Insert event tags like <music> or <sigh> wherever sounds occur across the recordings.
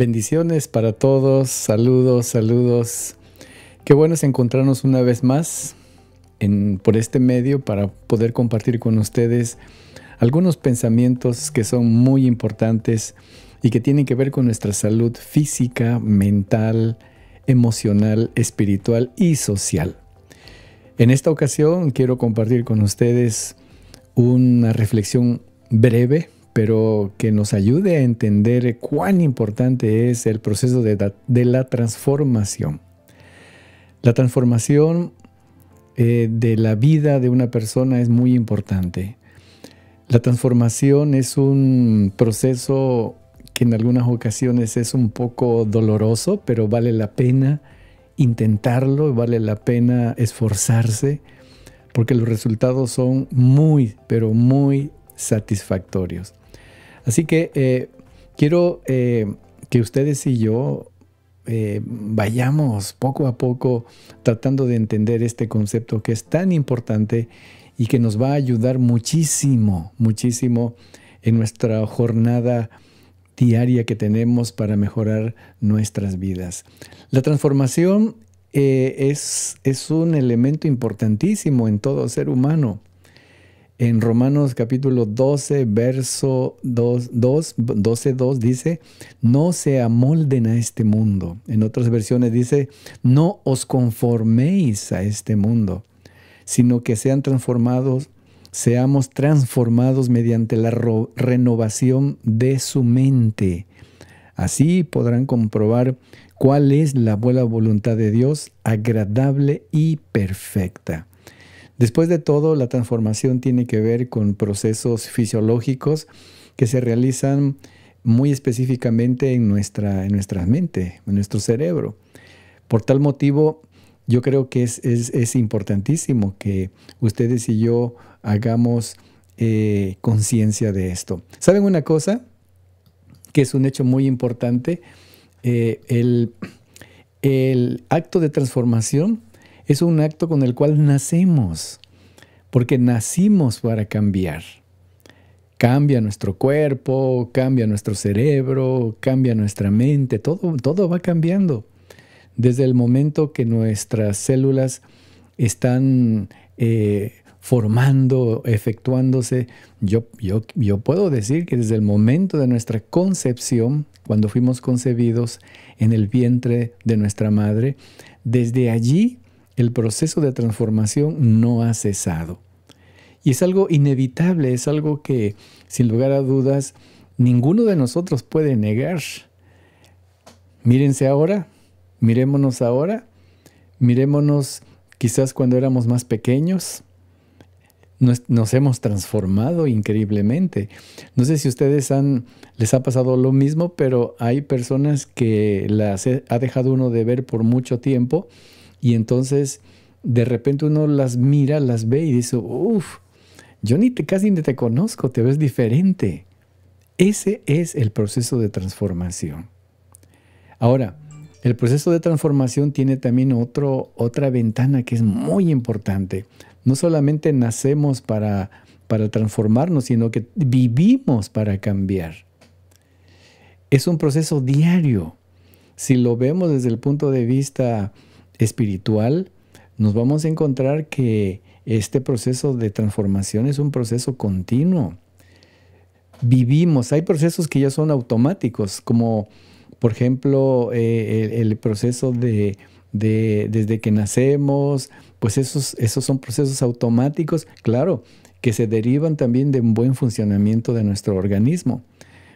Bendiciones para todos, saludos, saludos. Qué bueno es encontrarnos una vez más por este medio para poder compartir con ustedes algunos pensamientos que son muy importantes y que tienen que ver con nuestra salud física, mental, emocional, espiritual y social. En esta ocasión quiero compartir con ustedes una reflexión breve pero que nos ayude a entender cuán importante es el proceso de, la, transformación. La transformación eh, de la vida de una persona es muy importante. La transformación es un proceso que en algunas ocasiones es un poco doloroso, pero vale la pena intentarlo, vale la pena esforzarse, porque los resultados son muy, pero muy satisfactorios. Así que eh, quiero eh, que ustedes y yo eh, vayamos poco a poco tratando de entender este concepto que es tan importante y que nos va a ayudar muchísimo, muchísimo en nuestra jornada diaria que tenemos para mejorar nuestras vidas. La transformación es un elemento importantísimo en todo ser humano. En Romanos capítulo 12, verso 2, 12, 2 dice, no se amolden a este mundo. En otras versiones dice, no os conforméis a este mundo, sino que sean transformados, seamos transformados mediante la renovación de su mente. Así podrán comprobar cuál es la buena voluntad de Dios, agradable y perfecta. Después de todo, la transformación tiene que ver con procesos fisiológicos que se realizan muy específicamente en nuestra, en mente, en nuestro cerebro. Por tal motivo, yo creo que es, importantísimo que ustedes y yo hagamos eh, conciencia de esto. ¿Saben una cosa? Que es un hecho muy importante. Eh, el acto de transformación es un acto con el cual nacemos, porque nacimos para cambiar. Cambia nuestro cuerpo, cambia nuestro cerebro, cambia nuestra mente, todo, todo va cambiando. Desde el momento que nuestras células están eh, formando, efectuándose. yo, yo, puedo decir que desde el momento de nuestra concepción, cuando fuimos concebidos en el vientre de nuestra madre, desde allí el proceso de transformación no ha cesado. Y es algo inevitable, es algo que, sin lugar a dudas, ninguno de nosotros puede negar. Mírense ahora, mirémonos ahora, mirémonos quizás cuando éramos más pequeños. Nos, hemos transformado increíblemente. No sé si ustedes les ha pasado lo mismo, pero hay personas que las ha dejado uno de ver por mucho tiempo y entonces de repente uno las mira, las ve y dice, uff, yo casi ni te conozco, te ves diferente. Ese es el proceso de transformación. Ahora, el proceso de transformación tiene también otro, otra ventana que es muy importante. No solamente nacemos para, para transformarnos, sino que vivimos para cambiar. Es un proceso diario. Si lo vemos desde el punto de vista espiritual, nos vamos a encontrar que este proceso de transformación es un proceso continuo. Vivimos, hay procesos que ya son automáticos, como por ejemplo eh, el, proceso de, desde que nacemos, pues esos, esos son procesos automáticos, claro, que se derivan también de un buen funcionamiento de nuestro organismo.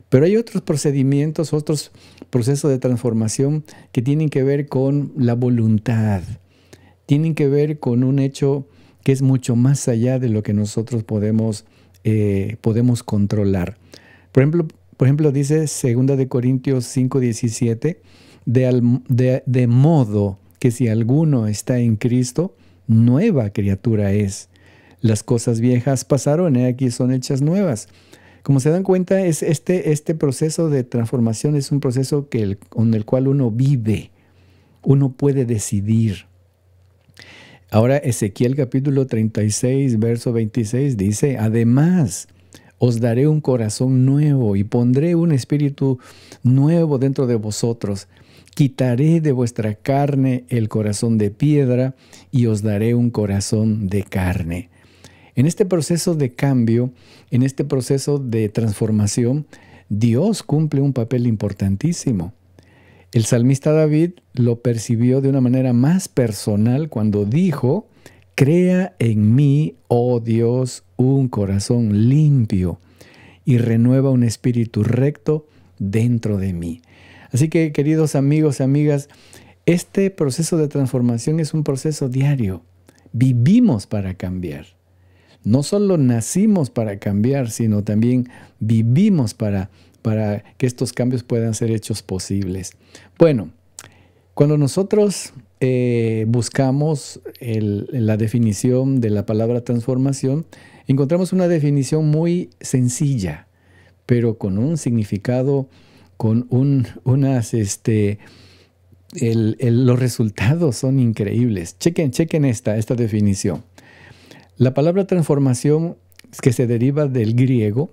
Pero hay otros procedimientos, otros procesos de transformación que tienen que ver con la voluntad, tienen que ver con un hecho que es mucho más allá de lo que nosotros podemos, eh, podemos controlar. Por ejemplo, por ejemplo, dice 2 de Corintios 5, 17, de, modo que si alguno está en Cristo, nueva criatura es. Las cosas viejas pasaron, y aquí son hechas nuevas. Como se dan cuenta, es este, este proceso de transformación es un proceso con el cual uno vive, uno puede decidir. Ahora Ezequiel capítulo 36, verso 26 dice, además, os daré un corazón nuevo y pondré un espíritu nuevo dentro de vosotros. Quitaré de vuestra carne el corazón de piedra y os daré un corazón de carne. En este proceso de cambio, en este proceso de transformación, Dios cumple un papel importantísimo. El salmista David lo percibió de una manera más personal cuando dijo, Crea en mí, oh Dios, un corazón limpio y renueva un espíritu recto dentro de mí. Así que, queridos amigos y amigas, este proceso de transformación es un proceso diario. Vivimos para cambiar no solo nacimos para cambiar, sino también vivimos para, que estos cambios puedan ser hechos posibles. Bueno, cuando nosotros eh, buscamos la definición de la palabra transformación, encontramos una definición muy sencilla, pero con un significado, con un, unas, este, los resultados son increíbles. Chequen, chequen esta, esta definición. La palabra transformación que se deriva del griego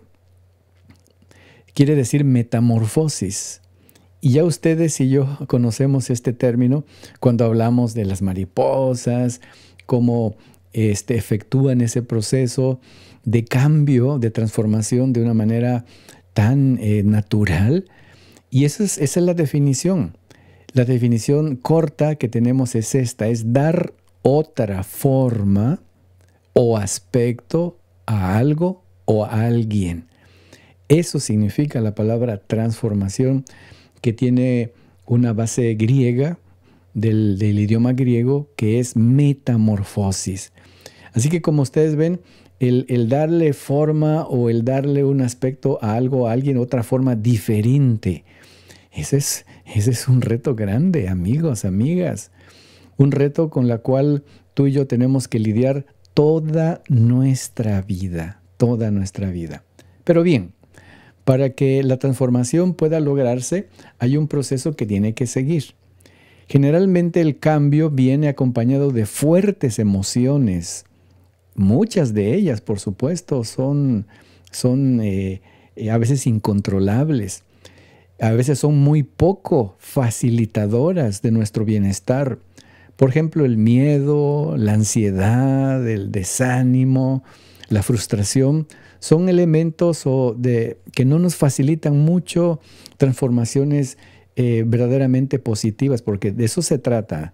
quiere decir metamorfosis. Y ya ustedes y yo conocemos este término cuando hablamos de las mariposas, cómo este, efectúan ese proceso de cambio, de transformación de una manera tan eh, natural. Y esa es la definición. La definición corta que tenemos es esta, es dar otra forma o aspecto a algo o a alguien. Eso significa la palabra transformación que tiene una base griega del, idioma griego que es metamorfosis. Así que como ustedes ven, el, darle forma o el darle un aspecto a algo, a alguien, otra forma diferente. Ese es, ese es un reto grande, amigos, amigas. Un reto con la cual tú y yo tenemos que lidiar toda nuestra vida, toda nuestra vida. Pero bien, para que la transformación pueda lograrse, hay un proceso que tiene que seguir. Generalmente el cambio viene acompañado de fuertes emociones. Muchas de ellas, por supuesto, son, son eh, a veces incontrolables. A veces son muy poco facilitadoras de nuestro bienestar. Por ejemplo, el miedo, la ansiedad, el desánimo, la frustración, son elementos que no nos facilitan mucho transformaciones eh, verdaderamente positivas, porque de eso se trata.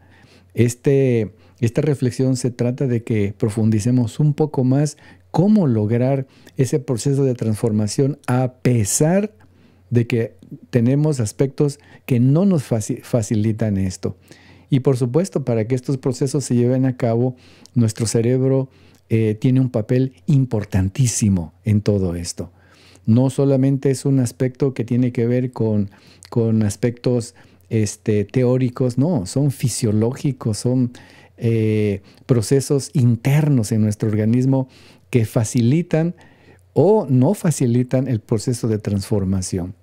Este, esta reflexión se trata de que profundicemos un poco más cómo lograr ese proceso de transformación a pesar de que tenemos aspectos que no nos facilitan esto. Y por supuesto, para que estos procesos se lleven a cabo, nuestro cerebro eh, tiene un papel importantísimo en todo esto. No solamente es un aspecto que tiene que ver con, aspectos este, teóricos, no, son fisiológicos, son eh, procesos internos en nuestro organismo que facilitan o no facilitan el proceso de transformación.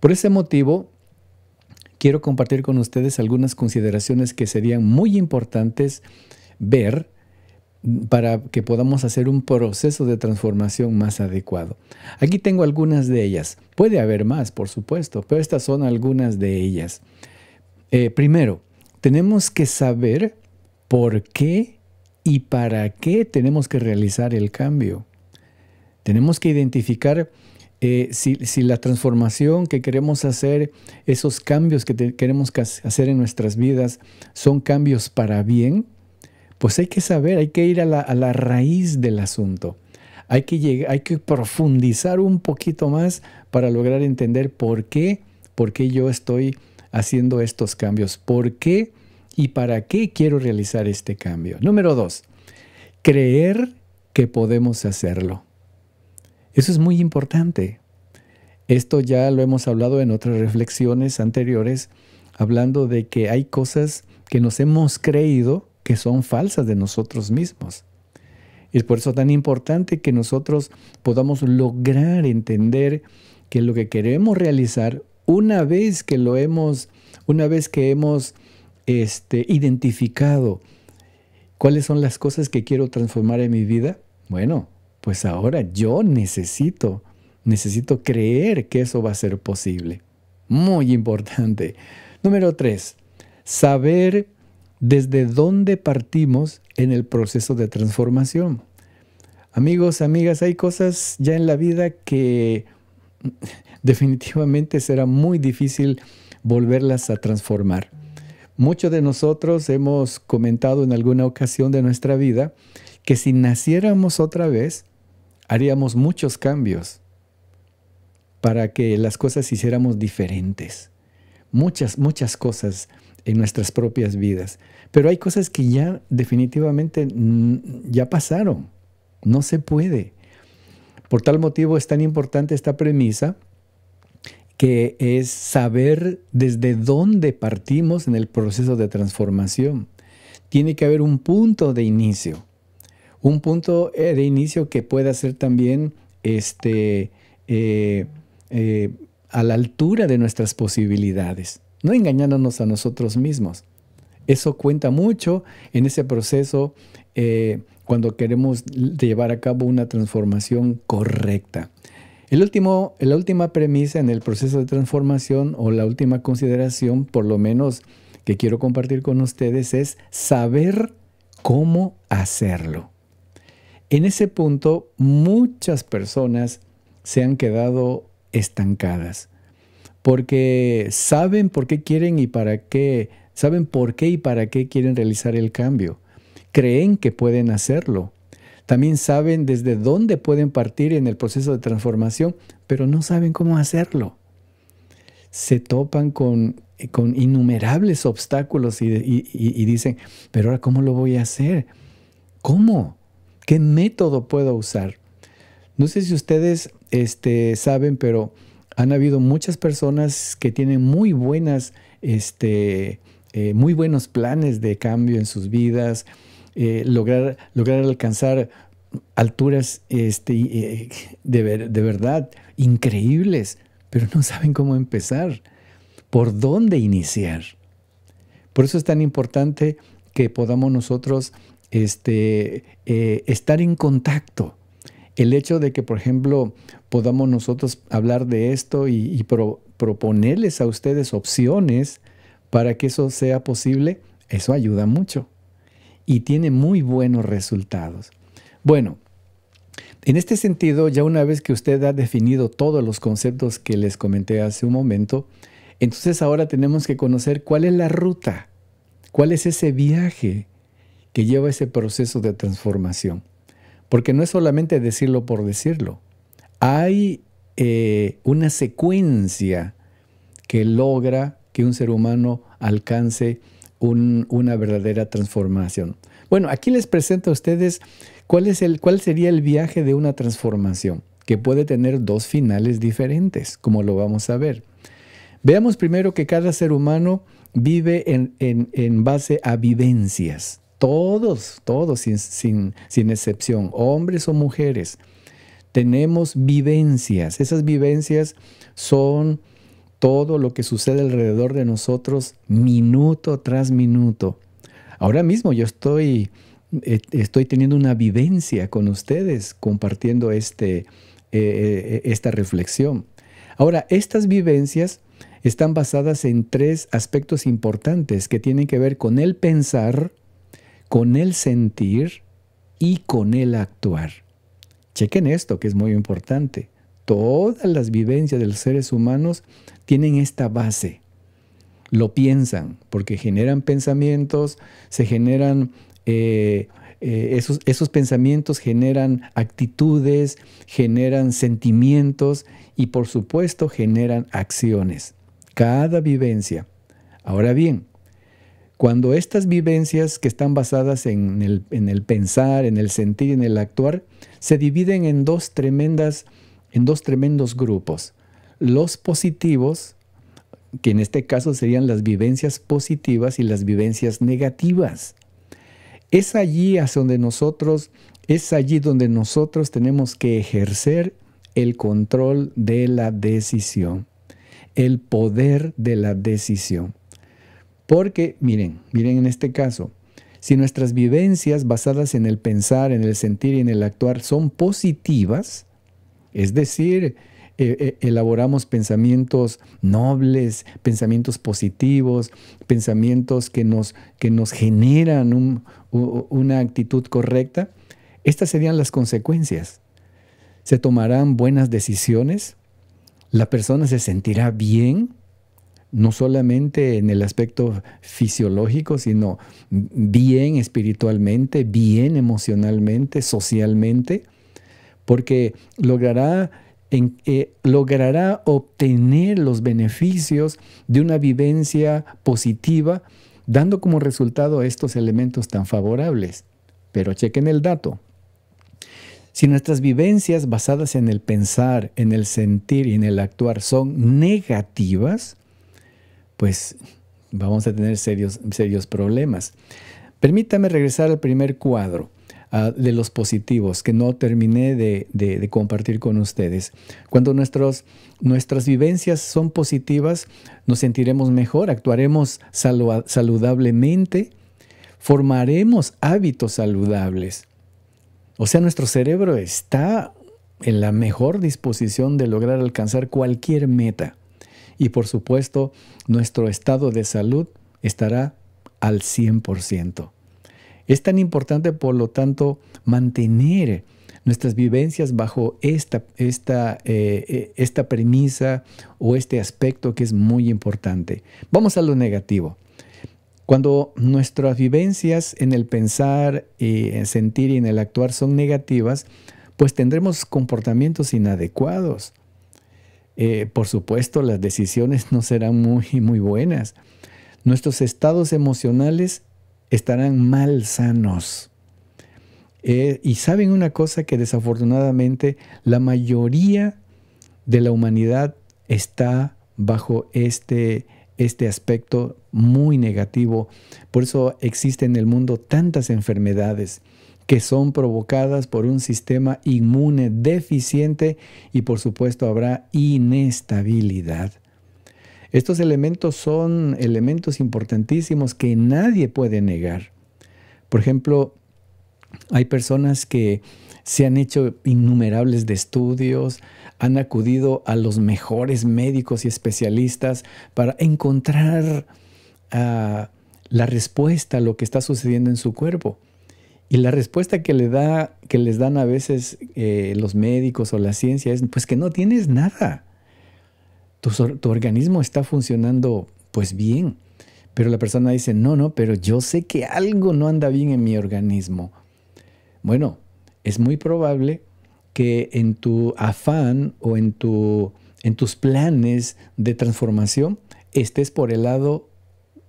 Por ese motivo, quiero compartir con ustedes algunas consideraciones que serían muy importantes ver para que podamos hacer un proceso de transformación más adecuado. Aquí tengo algunas de ellas. Puede haber más, por supuesto, pero estas son algunas de ellas. Eh, primero, tenemos que saber por qué y para qué tenemos que realizar el cambio. Tenemos que identificar eh, si, la transformación que queremos hacer, esos cambios que queremos hacer en nuestras vidas son cambios para bien, pues hay que saber, hay que ir a la, raíz del asunto. Hay que, hay que profundizar un poquito más para lograr entender por qué, por qué yo estoy haciendo estos cambios, por qué y para qué quiero realizar este cambio. Número dos, creer que podemos hacerlo. Eso es muy importante. Esto ya lo hemos hablado en otras reflexiones anteriores, hablando de que hay cosas que nos hemos creído que son falsas de nosotros mismos. es por eso tan importante que nosotros podamos lograr entender que lo que queremos realizar, una vez que lo hemos, una vez que hemos este, identificado cuáles son las cosas que quiero transformar en mi vida, bueno, pues ahora yo necesito, necesito creer que eso va a ser posible. Muy importante. Número tres, saber desde dónde partimos en el proceso de transformación. Amigos, amigas, hay cosas ya en la vida que <laughs> definitivamente será muy difícil volverlas a transformar. Muchos de nosotros hemos comentado en alguna ocasión de nuestra vida que si naciéramos otra vez, haríamos muchos cambios para que las cosas hiciéramos diferentes. Muchas, muchas cosas en nuestras propias vidas. Pero hay cosas que ya definitivamente ya pasaron. No se puede. Por tal motivo es tan importante esta premisa que es saber desde dónde partimos en el proceso de transformación. Tiene que haber un punto de inicio. Un punto eh, de inicio que pueda ser también este, eh, eh, a la altura de nuestras posibilidades, no engañándonos a nosotros mismos. Eso cuenta mucho en ese proceso cuando queremos llevar a cabo una transformación correcta. El último, la última premisa en el proceso de transformación o la última consideración, por lo menos que quiero compartir con ustedes, es saber cómo hacerlo. En ese punto, muchas personas se han quedado estancadas porque saben por qué quieren y para qué, saben por qué y para qué quieren realizar el cambio. Creen que pueden hacerlo. También saben desde dónde pueden partir en el proceso de transformación, pero no saben cómo hacerlo. Se topan con, innumerables obstáculos y dicen, pero ahora ¿cómo lo voy a hacer? ¿Cómo? ¿Qué método puedo usar? No sé si ustedes este, saben, pero han habido muchas personas que tienen muy buenas, este, eh, muy buenos planes de cambio en sus vidas, eh, lograr, alcanzar alturas este, eh, de verdad increíbles, pero no saben cómo empezar, por dónde iniciar. Por eso es tan importante que podamos nosotros este, eh, estar en contacto. El hecho de que, por ejemplo, podamos nosotros hablar de esto y, proponerles a ustedes opciones para que eso sea posible, eso ayuda mucho y tiene muy buenos resultados. Bueno, en este sentido, ya una vez que usted ha definido todos los conceptos que les comenté hace un momento, entonces ahora tenemos que conocer cuál es la ruta, cuál es ese viaje que lleva ese proceso de transformación. Porque no es solamente decirlo por decirlo. Hay eh, una secuencia que logra que un ser humano alcance una verdadera transformación. Bueno, aquí les presento a ustedes cuál, sería el viaje de una transformación, que puede tener dos finales diferentes, como lo vamos a ver. Veamos primero que cada ser humano vive en base a vivencias todos, todos, sin, excepción, hombres o mujeres, tenemos vivencias. Esas vivencias son todo lo que sucede alrededor de nosotros minuto tras minuto. Ahora mismo yo estoy, eh, estoy teniendo una vivencia con ustedes compartiendo este, eh, eh, esta reflexión. Ahora, estas vivencias están basadas en tres aspectos importantes que tienen que ver con el pensar, con el sentir y con el actuar. Chequen esto que es muy importante. Todas las vivencias de los seres humanos tienen esta base. Lo piensan porque generan pensamientos, se generan... Eh, eh, esos pensamientos generan actitudes, generan sentimientos y por supuesto generan acciones. Cada vivencia. Ahora bien, cuando estas vivencias que están basadas en el, pensar, en el sentir, en el actuar, se dividen en dos, tremendas, en dos tremendos grupos. Los positivos, que en este caso serían las vivencias positivas y las vivencias negativas. Es allí donde nosotros, es allí donde nosotros tenemos que ejercer el control de la decisión, el poder de la decisión. Porque, miren, miren en este caso, si nuestras vivencias basadas en el pensar, en el sentir y en el actuar son positivas, es decir, e, e, elaboramos pensamientos nobles, pensamientos positivos, pensamientos que nos, que nos generan una actitud correcta, estas serían las consecuencias. Se tomarán buenas decisiones, la persona se sentirá bien, no solamente en el aspecto fisiológico, sino bien espiritualmente, bien emocionalmente, socialmente, porque logrará, eh, logrará obtener los beneficios de una vivencia positiva, dando como resultado estos elementos tan favorables. Pero chequen el dato. Si nuestras vivencias basadas en el pensar, en el sentir y en el actuar son negativas, pues vamos a tener serios, problemas. Permítame regresar al primer cuadro ah, de los positivos que no terminé de, compartir con ustedes. Cuando nuestras vivencias son positivas, nos sentiremos mejor, actuaremos saludablemente, formaremos hábitos saludables. O sea, nuestro cerebro está en la mejor disposición de lograr alcanzar cualquier meta y por supuesto nuestro estado de salud estará al 100%. Es tan importante, por lo tanto, mantener nuestras vivencias bajo esta, esta, eh, eh, esta premisa o este aspecto que es muy importante. Vamos a lo negativo. Cuando nuestras vivencias en el pensar, y eh, en sentir y en el actuar son negativas, pues tendremos comportamientos inadecuados. Eh, por supuesto las decisiones no serán muy, muy buenas. Nuestros estados emocionales estarán mal sanos. Eh, y saben una cosa que desafortunadamente la mayoría de la humanidad está bajo este, este aspecto muy negativo. Por eso existen en el mundo tantas enfermedades que son provocadas por un sistema inmune deficiente y por supuesto habrá inestabilidad. Estos elementos son elementos importantísimos que nadie puede negar. Por ejemplo, hay personas que se han hecho innumerables de estudios, han acudido a los mejores médicos y especialistas para encontrar ah, la respuesta a lo que está sucediendo en su cuerpo. Y la respuesta que, le da, que les dan a veces eh, los médicos o la ciencia es, pues que no tienes nada. Tu, organismo está funcionando pues bien. Pero la persona dice, no, no, pero yo sé que algo no anda bien en mi organismo. Bueno, es muy probable que en tu afán o en, en tus planes de transformación estés por el lado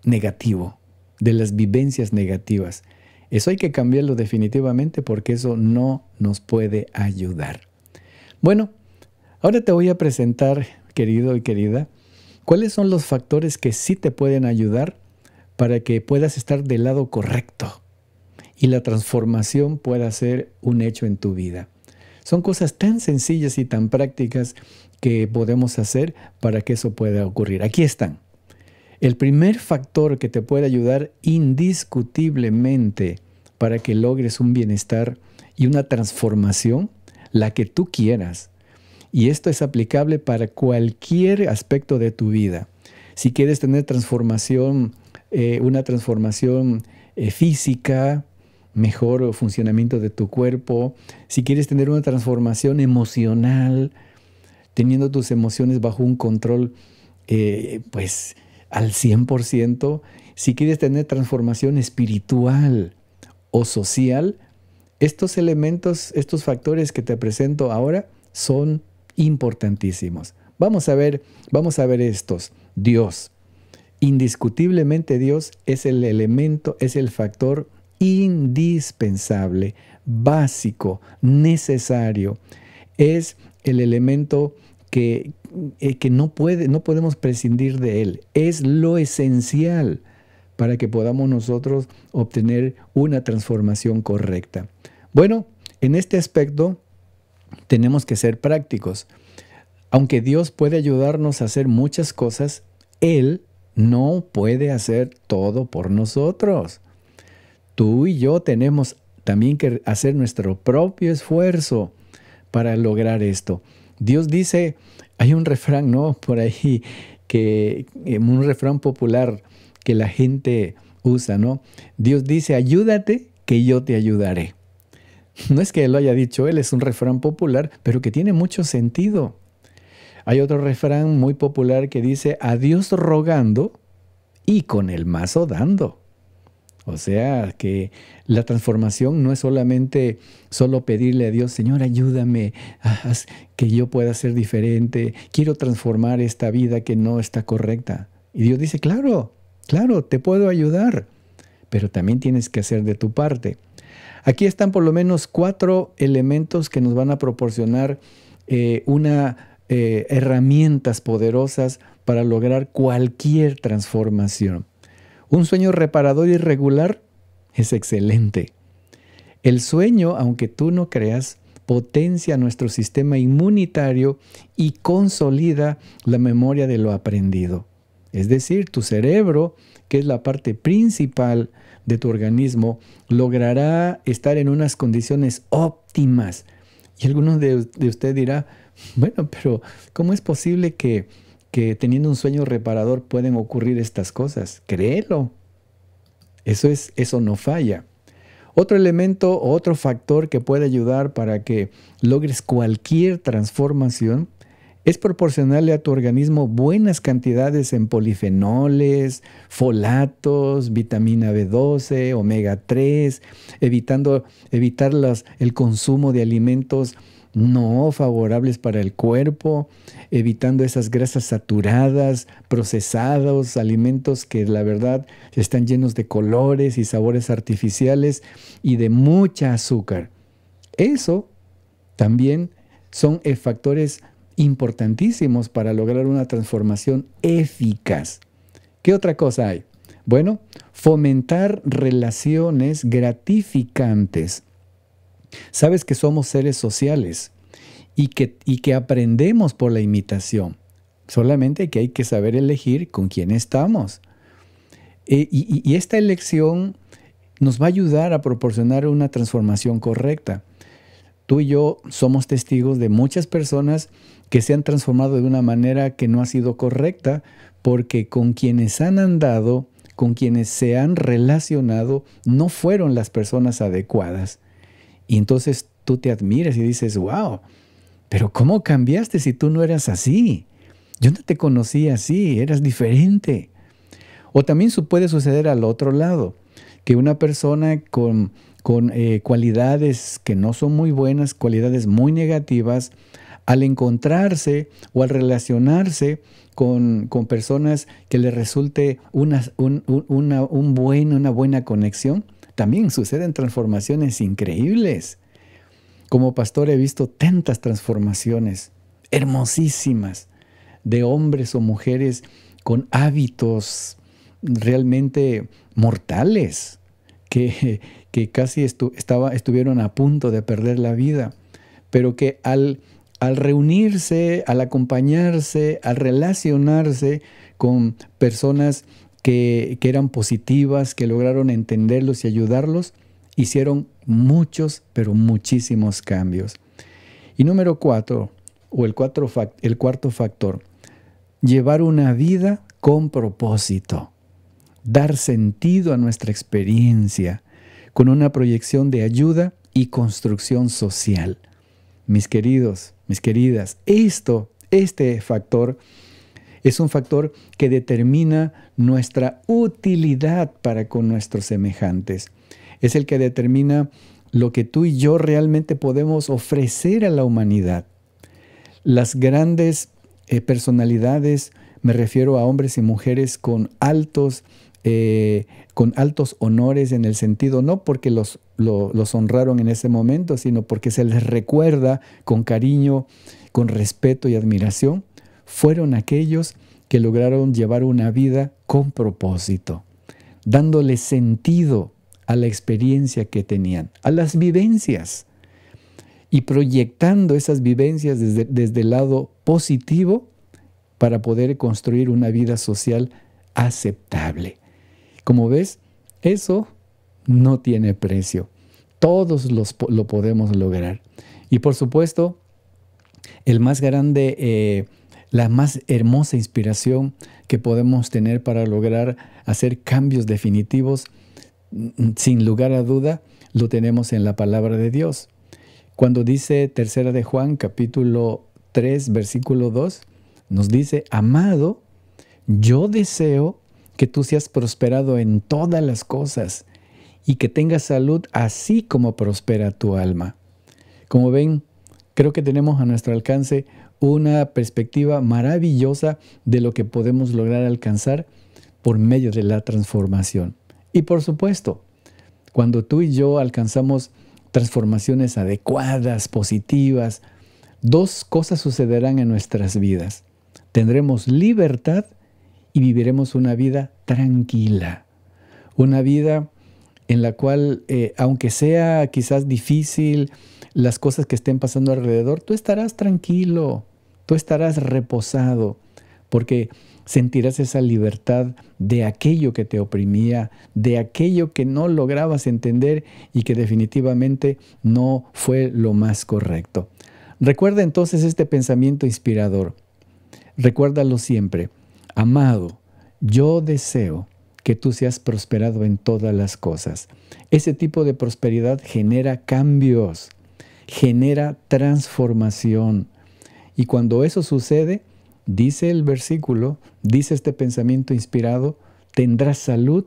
negativo, de las vivencias negativas. Eso hay que cambiarlo definitivamente porque eso no nos puede ayudar. Bueno, ahora te voy a presentar, querido y querida, cuáles son los factores que sí te pueden ayudar para que puedas estar del lado correcto y la transformación pueda ser un hecho en tu vida. Son cosas tan sencillas y tan prácticas que podemos hacer para que eso pueda ocurrir. Aquí están. El primer factor que te puede ayudar indiscutiblemente para que logres un bienestar y una transformación, la que tú quieras. Y esto es aplicable para cualquier aspecto de tu vida. Si quieres tener transformación, eh, una transformación eh, física, mejor funcionamiento de tu cuerpo, si quieres tener una transformación emocional, teniendo tus emociones bajo un control, eh, pues al 100%, si quieres tener transformación espiritual o social, estos elementos, estos factores que te presento ahora son importantísimos. Vamos a ver, vamos a ver estos. Dios. Indiscutiblemente Dios es el elemento, es el factor indispensable, básico, necesario. Es el elemento que, eh, que no, puede, no podemos prescindir de Él. Es lo esencial para que podamos nosotros obtener una transformación correcta. Bueno, en este aspecto tenemos que ser prácticos. Aunque Dios puede ayudarnos a hacer muchas cosas, Él no puede hacer todo por nosotros. Tú y yo tenemos también que hacer nuestro propio esfuerzo para lograr esto. Dios dice, hay un refrán, ¿no? Por ahí, que em, un refrán popular que la gente usa, ¿no? Dios dice, ayúdate, que yo te ayudaré. No es que lo haya dicho él, es un refrán popular, pero que tiene mucho sentido. Hay otro refrán muy popular que dice, a Dios rogando y con el mazo dando. O sea, que la transformación no es solamente solo pedirle a Dios, Señor, ayúdame, que yo pueda ser diferente, quiero transformar esta vida que no está correcta. Y Dios dice, claro, claro, te puedo ayudar, pero también tienes que hacer de tu parte. Aquí están por lo menos cuatro elementos que nos van a proporcionar eh, una, eh, herramientas poderosas para lograr cualquier transformación. Un sueño reparador y regular es excelente. El sueño, aunque tú no creas, potencia nuestro sistema inmunitario y consolida la memoria de lo aprendido. Es decir, tu cerebro, que es la parte principal de tu organismo, logrará estar en unas condiciones óptimas. Y algunos de, de dirán, dirá, bueno, pero ¿cómo es posible que que teniendo un sueño reparador pueden ocurrir estas cosas. Créelo. Eso, es, eso no falla. Otro elemento otro factor que puede ayudar para que logres cualquier transformación es proporcionarle a tu organismo buenas cantidades en polifenoles, folatos, vitamina B12, omega 3, evitando, evitar el consumo de alimentos no favorables para el cuerpo, evitando esas grasas saturadas, procesados, alimentos que la verdad están llenos de colores y sabores artificiales y de mucha azúcar. Eso también son e-, factores importantísimos para lograr una transformación eficaz. ¿Qué otra cosa hay? Bueno, fomentar relaciones gratificantes Sabes que somos seres sociales y que, aprendemos por la imitación. Solamente que hay que saber elegir con quién estamos. Eh, y esta elección nos va a ayudar a proporcionar una transformación correcta. Tú y yo somos testigos de muchas personas que se han transformado de una manera que no ha sido correcta porque con quienes han andado, con quienes se han relacionado, no fueron las personas adecuadas. Y entonces tú te admiras y dices, wow, pero ¿cómo cambiaste si tú no eras así? Yo no te conocía así, eras diferente. O también puede suceder al otro lado, que una persona con, eh, cualidades que no son muy buenas, cualidades muy negativas, al encontrarse o al relacionarse con, personas que le resulte una, un, buen, una buena conexión, también suceden transformaciones increíbles. Como pastor he visto tantas transformaciones hermosísimas de hombres o mujeres con hábitos realmente mortales, que, que casi estuvieron a punto de perder la vida, pero que al, al reunirse, al acompañarse, al relacionarse con personas que, eran positivas, que lograron entenderlos y ayudarlos, hicieron muchos, pero muchísimos cambios. Y número cuatro, o el, el cuarto factor, llevar una vida con propósito, dar sentido a nuestra experiencia, con una proyección de ayuda y construcción social. Mis queridos, mis queridas, esto, este factor es un factor que determina nuestra utilidad para con nuestros semejantes. Es el que determina lo que tú y yo realmente podemos ofrecer a la humanidad. Las grandes eh, personalidades, me refiero a hombres y mujeres con altos, eh, con altos honores en el sentido, no porque los honraron en ese momento, sino porque se les recuerda con cariño, con respeto y admiración fueron aquellos que lograron llevar una vida con propósito, dándole sentido a la experiencia que tenían, a las vivencias y proyectando esas vivencias desde, el lado positivo para poder construir una vida social aceptable. Como ves, eso no tiene precio. Todos los, lo podemos lograr. Y por supuesto, el más grande eh, la más hermosa inspiración que podemos tener para lograr hacer cambios definitivos, mm, sin lugar a duda, lo tenemos en la palabra de Dios. Cuando dice Tercera de Juan, capítulo 3, versículo 2, nos dice, amado, yo deseo que tú seas prosperado en todas las cosas y que tengas salud así como prospera tu alma. Como ven, creo que tenemos a nuestro alcance una perspectiva maravillosa de lo que podemos lograr alcanzar por medio de la transformación. Y por supuesto, cuando tú y yo alcanzamos transformaciones adecuadas, positivas, dos cosas sucederán en nuestras vidas. Tendremos libertad y viviremos una vida tranquila, una vida en la cual, eh, aunque sea quizás difícil las cosas que estén pasando alrededor, tú estarás tranquilo, tú estarás reposado, porque sentirás esa libertad de aquello que te oprimía, de aquello que no lograbas entender y que definitivamente no fue lo más correcto. Recuerda entonces este pensamiento inspirador. Recuérdalo siempre. Amado, yo deseo que tú seas prosperado en todas las cosas. Ese tipo de prosperidad genera cambios, genera transformación. Y cuando eso sucede, dice el versículo, dice este pensamiento inspirado, tendrás salud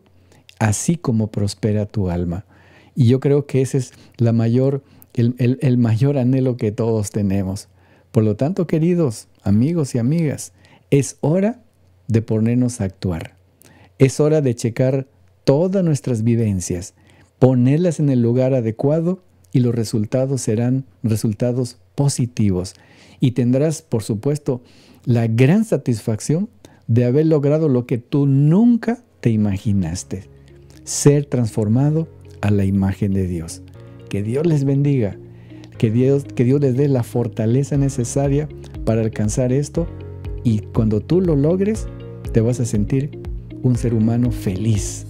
así como prospera tu alma. Y yo creo que ese es la mayor, el, el mayor anhelo que todos tenemos. Por lo tanto, queridos amigos y amigas, es hora de ponernos a actuar. Es hora de checar todas nuestras vivencias, ponerlas en el lugar adecuado y los resultados serán resultados positivos. Y tendrás, por supuesto, la gran satisfacción de haber logrado lo que tú nunca te imaginaste, ser transformado a la imagen de Dios. Que Dios les bendiga, que Dios, que Dios les dé la fortaleza necesaria para alcanzar esto y cuando tú lo logres, te vas a sentir un ser humano feliz.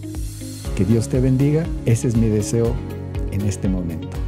Que Dios te bendiga, ese es mi deseo en este momento.